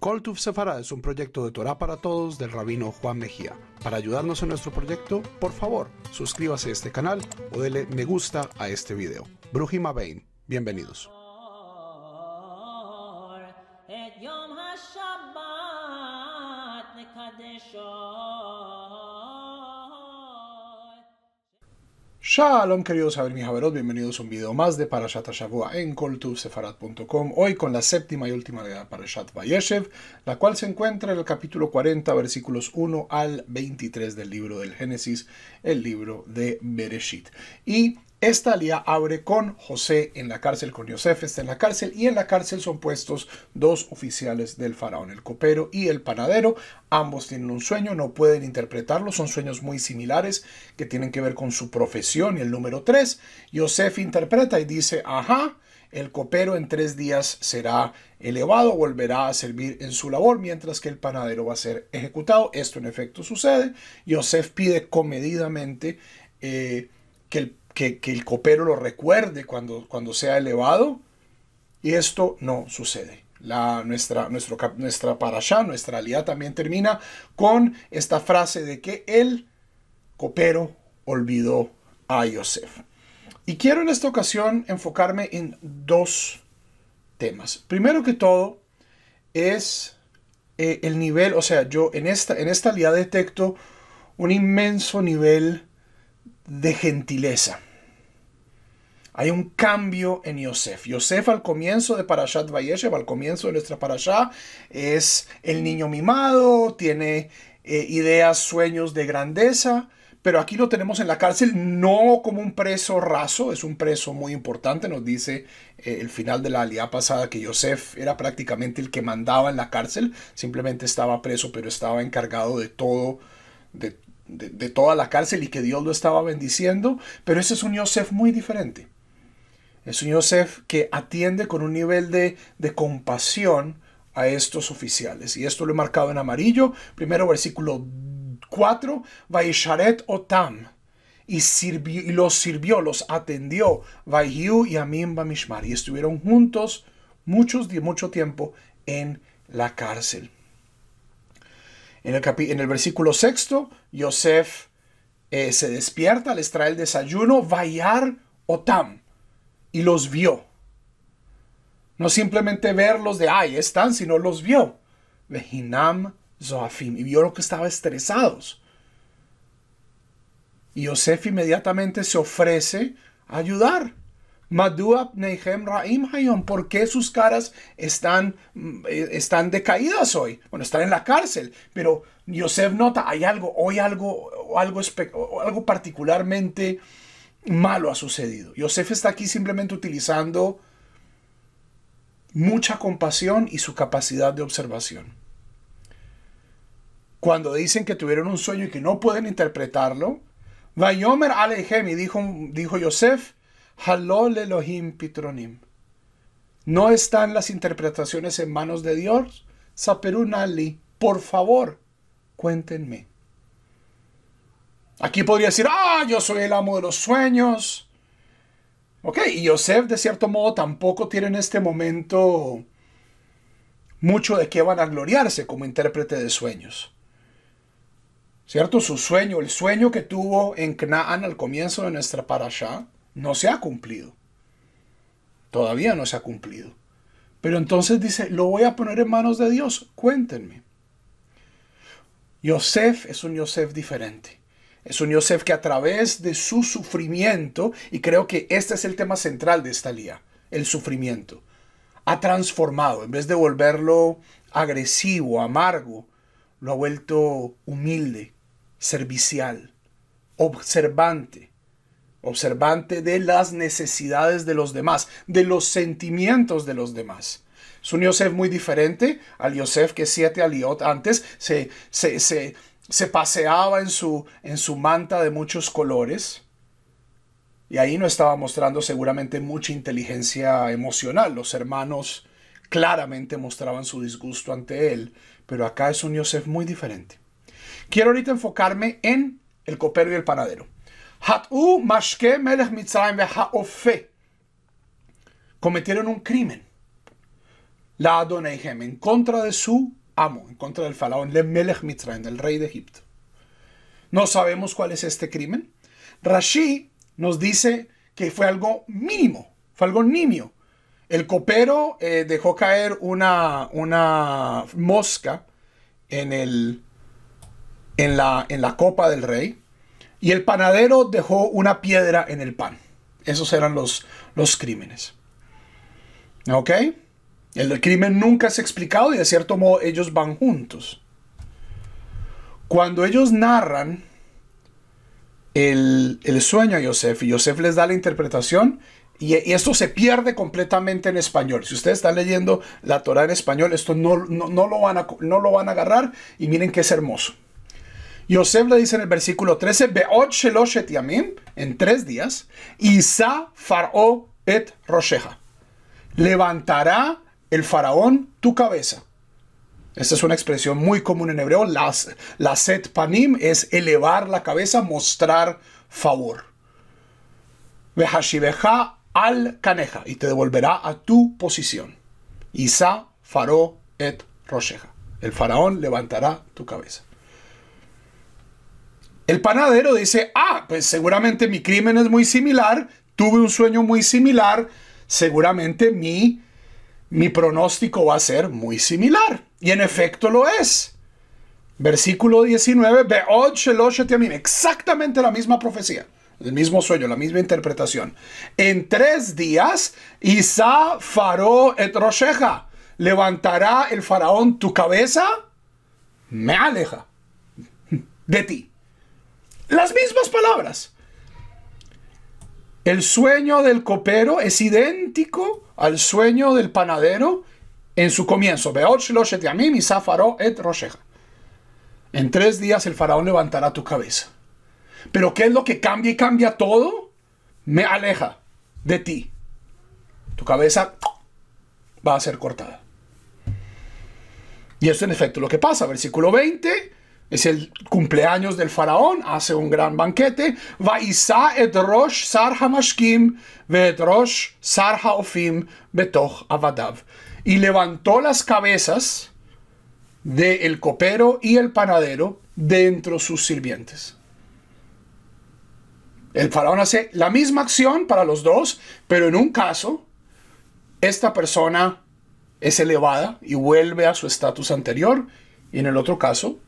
Call to es un proyecto de Torah para todos del rabino Juan Mejía. Para ayudarnos en nuestro proyecto, por favor, suscríbase a este canal o dele me gusta a este video. Brujima Bain, bienvenidos. Shalom queridos mis bienvenidos a un video más de Parashat Hashavua en Coltussefarat.com. hoy con la séptima y última de Parashat Vayeshev, la cual se encuentra en el capítulo 40, versículos 1 al 23 del libro del Génesis, el libro de Bereshit. Y esta alía abre con José en la cárcel, con Yosef está en la cárcel y en la cárcel son puestos dos oficiales del faraón, el copero y el panadero. Ambos tienen un sueño, no pueden interpretarlo, son sueños muy similares que tienen que ver con su profesión y el número tres. Yosef interpreta y dice, ajá, el copero en tres días será elevado, volverá a servir en su labor, mientras que el panadero va a ser ejecutado. Esto en efecto sucede. Yosef pide comedidamente eh, que el que, el copero lo recuerde cuando, cuando sea elevado. Y esto no sucede. La, nuestra, nuestro, nuestra parasha, nuestra realidad también termina con esta frase de que el copero olvidó a Yosef. Y quiero en esta ocasión enfocarme en dos temas. Primero que todo es eh, el nivel, o sea, yo en esta, en esta detecto un inmenso nivel de gentileza. Hay un cambio en Yosef. Yosef al comienzo de Parashat Vayeshev, al comienzo de nuestra Parashá, es el niño mimado, tiene eh, ideas, sueños de grandeza, pero aquí lo tenemos en la cárcel no como un preso raso, es un preso muy importante, nos dice eh, el final de la alianza pasada que Yosef era prácticamente el que mandaba en la cárcel, simplemente estaba preso, pero estaba encargado de todo, de, de, toda la cárcel y que Dios lo estaba bendiciendo, pero ese es un Yosef muy diferente. Es un Yosef que atiende con un nivel de, compasión a estos oficiales. Y esto lo he marcado en amarillo. Primero versículo 4, Vaisharet Otam. Y, sirvió, los sirvió, los atendió, Vaihiu y Amim Bamishmar. Y estuvieron juntos muchos, mucho tiempo en la cárcel. En el, versículo sexto, Yosef eh, se despierta, les trae el desayuno, Vayar Otam, y los vio. No simplemente verlos de, ahí están, sino los vio. Zoafim, y vio lo que estaba estresados. Y Yosef inmediatamente se ofrece a ayudar. ¿Por qué sus caras están, eh, están decaídas hoy? Bueno, están en la cárcel, pero Yosef nota, hay algo, hoy algo, algo, algo particularmente malo ha sucedido. Yosef está aquí simplemente utilizando mucha compasión y su capacidad de observación. Cuando dicen que tuvieron un sueño y que no pueden interpretarlo, Vayomer Alehem y dijo, dijo Yosef, Halol Elohim Pitronim. No están las interpretaciones en manos de Dios. Saperunali, por favor, cuéntenme. Aquí podría decir, ah, yo soy el amo de los sueños. Ok, y Yosef de cierto modo tampoco tiene en este momento mucho de qué van a gloriarse como intérprete de sueños. ¿Cierto? Su sueño, el sueño que tuvo en Canaán al comienzo de nuestra parasha, no se ha cumplido. Todavía no se ha cumplido. Pero entonces dice, lo voy a poner en manos de Dios, cuéntenme. Yosef es un Yosef diferente. Es un Yosef que a través de su sufrimiento, y creo que este es el tema central de esta lía, el sufrimiento, ha transformado, en vez de volverlo agresivo, amargo, lo ha vuelto humilde, servicial, observante, observante de las necesidades de los demás, de los sentimientos de los demás. Es un Yosef muy diferente al Yosef que siete aliot antes se, se, paseaba en su, en su manta de muchos colores. Y ahí no estaba mostrando seguramente mucha inteligencia emocional. Los hermanos claramente mostraban su disgusto ante él, pero acá es un Yosef muy diferente. Quiero ahorita enfocarme en el copero y el panadero. Hat'u mashke melech mitzrayim Cometieron un crimen. La Adonaihem, en contra de su amo, en contra del faraón, le melech del rey de Egipto. No sabemos cuál es este crimen. Rashi nos dice que fue algo mínimo, fue algo nimio. El copero eh, dejó caer una, una mosca en, en, la, en la copa del rey y el panadero dejó una piedra en el pan. Esos eran los, los crímenes. ¿Ok? El crimen nunca es explicado y de cierto modo ellos van juntos. Cuando ellos narran el, sueño a Yosef y Yosef les da la interpretación, y, esto se pierde completamente en español. Si ustedes están leyendo la Torah en español, esto no, no, lo, van a, no lo van a agarrar y miren que es hermoso. Yosef le dice en el versículo 13, Beot Sheloshet en tres días, Isa Faro et Rosheja. Levantará el faraón tu cabeza. Esta es una expresión muy común en hebreo. Las, la set panim es elevar la cabeza, mostrar favor. Behashibeja al caneja y te devolverá a tu posición. Isa faro et rosheja. El faraón levantará tu cabeza. El panadero dice, ah, pues seguramente mi crimen es muy similar, tuve un sueño muy similar, seguramente mi, mi pronóstico va a ser muy similar. Y en efecto lo es. Versículo 19, exactamente la misma profecía, el mismo sueño, la misma interpretación. En tres días, Isa faró et levantará el faraón tu cabeza, me aleja de ti. Las mismas palabras. El sueño del copero es idéntico al sueño del panadero en su comienzo. En tres días el faraón levantará tu cabeza. Pero ¿qué es lo que cambia y cambia todo? Me aleja de ti. Tu cabeza va a ser cortada. Y eso en efecto lo que pasa. Versículo 20. Es el cumpleaños del faraón, hace un gran banquete. et rosh rosh Y levantó las cabezas del copero y el panadero dentro sus sirvientes. El faraón hace la misma acción para los dos, pero en un caso, esta persona es elevada y vuelve a su estatus anterior, y en el otro caso,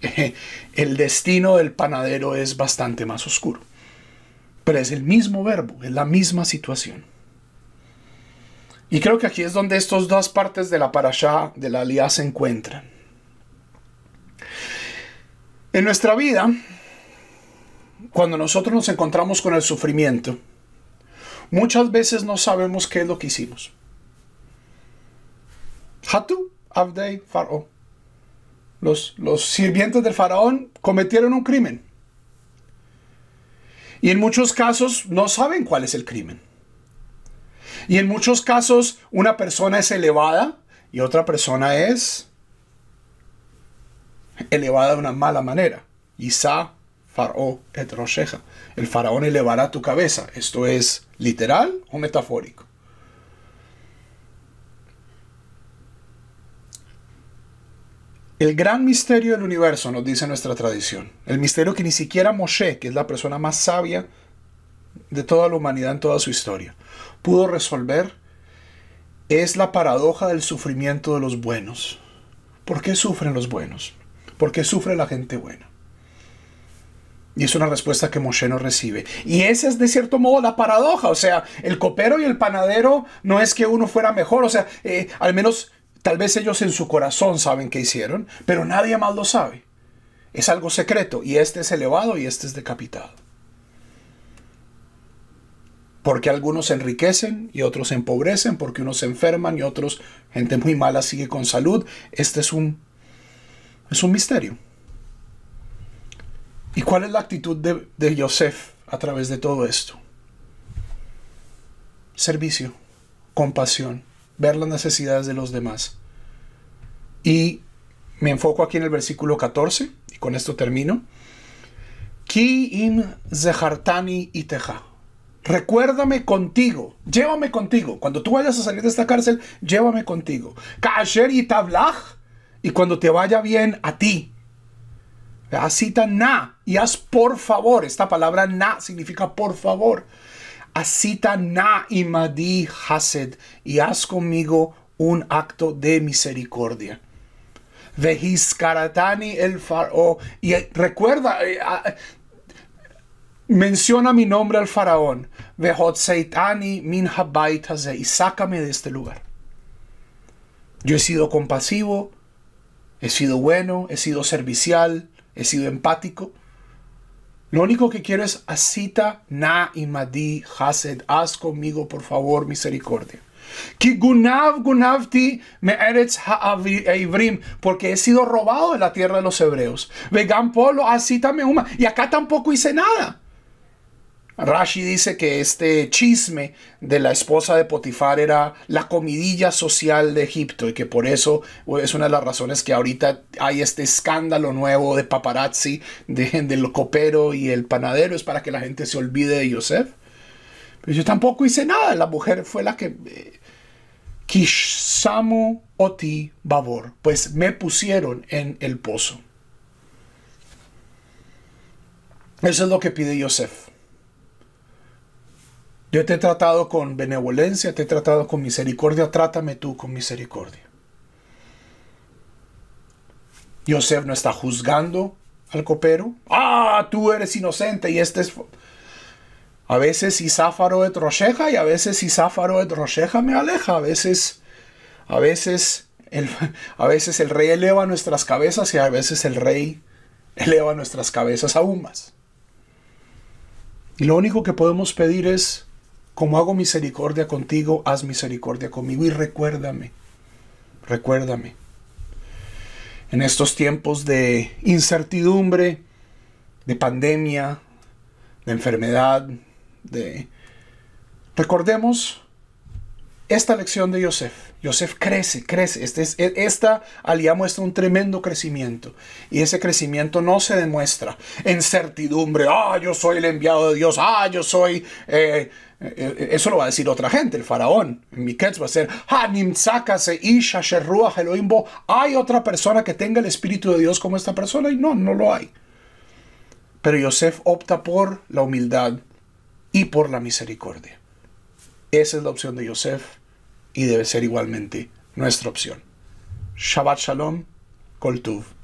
el destino del panadero es bastante más oscuro. Pero es el mismo verbo, es la misma situación. Y creo que aquí es donde estas dos partes de la parasha de la Alia se encuentran. En nuestra vida, cuando nosotros nos encontramos con el sufrimiento, muchas veces no sabemos qué es lo que hicimos. Hatu Avdei Faro los, sirvientes del faraón cometieron un crimen. Y en muchos casos no saben cuál es el crimen. Y en muchos casos una persona es elevada y otra persona es elevada de una mala manera. Isa faro et El faraón elevará tu cabeza. Esto es literal o metafórico. El gran misterio del universo, nos dice nuestra tradición. El misterio que ni siquiera Moshe, que es la persona más sabia de toda la humanidad en toda su historia, pudo resolver, es la paradoja del sufrimiento de los buenos. ¿Por qué sufren los buenos? ¿Por qué sufre la gente buena? Y es una respuesta que Moshe no recibe. Y esa es de cierto modo la paradoja. O sea, el copero y el panadero no es que uno fuera mejor. O sea, eh, al menos Tal vez ellos en su corazón saben qué hicieron, pero nadie más lo sabe. Es algo secreto y este es elevado y este es decapitado. Porque algunos se enriquecen y otros se empobrecen, porque unos se enferman y otros, gente muy mala, sigue con salud. Este es un, es un misterio. ¿Y cuál es la actitud de, de Yosef a través de todo esto? Servicio, compasión, ver las necesidades de los demás. Y me enfoco aquí en el versículo 14, y con esto termino. Ki im zehartani iteja. Recuérdame contigo, llévame contigo. Cuando tú vayas a salir de esta cárcel, llévame contigo. Kasher y y cuando te vaya bien a ti. Cita na y haz por favor. Esta palabra na significa por favor asita na y haz conmigo un acto de misericordia. el y recuerda, eh, ah, menciona mi nombre al faraón, Vehotseitani min y sácame de este lugar. Yo he sido compasivo, he sido bueno, he sido servicial, he sido empático. Lo único que quiero es asita na imadi hased. Haz conmigo, por favor, misericordia. me eretz eh, Porque he sido robado de la tierra de los hebreos. Vegan polo asita uma Y acá tampoco hice nada. Rashi dice que este chisme de la esposa de Potifar era la comidilla social de Egipto y que por eso es una de las razones que ahorita hay este escándalo nuevo de paparazzi, de, del copero y el panadero, es para que la gente se olvide de Yosef. Pero yo tampoco hice nada, la mujer fue la que... Eh, Kishamu oti babor, pues me pusieron en el pozo. Eso es lo que pide Yosef. Yo te he tratado con benevolencia, te he tratado con misericordia, trátame tú con misericordia. Yosef no está juzgando al copero. Ah, tú eres inocente y este es... A veces Isáfaro et Rocheja y a veces Isáfaro et rocheja me aleja. A veces, a veces, a veces el rey eleva nuestras cabezas y a veces el rey eleva nuestras cabezas aún más. Y lo único que podemos pedir es como hago misericordia contigo, haz misericordia conmigo y recuérdame, recuérdame. En estos tiempos de incertidumbre, de pandemia, de enfermedad, de... Recordemos esta lección de Yosef. Yosef crece, crece. Este e, esta alianza muestra un tremendo crecimiento. Y ese crecimiento no se demuestra en certidumbre. Ah, yo soy el enviado de Dios. Ah, yo soy... Eh, eh, eso lo va a decir otra gente, el faraón. En va a ser, ¿hay otra persona que tenga el Espíritu de Dios como esta persona? Y no, no lo hay. Pero Yosef opta por la humildad y por la misericordia. Esa es la opción de Yosef y debe ser igualmente nuestra opción. Shabbat Shalom, Koltuv.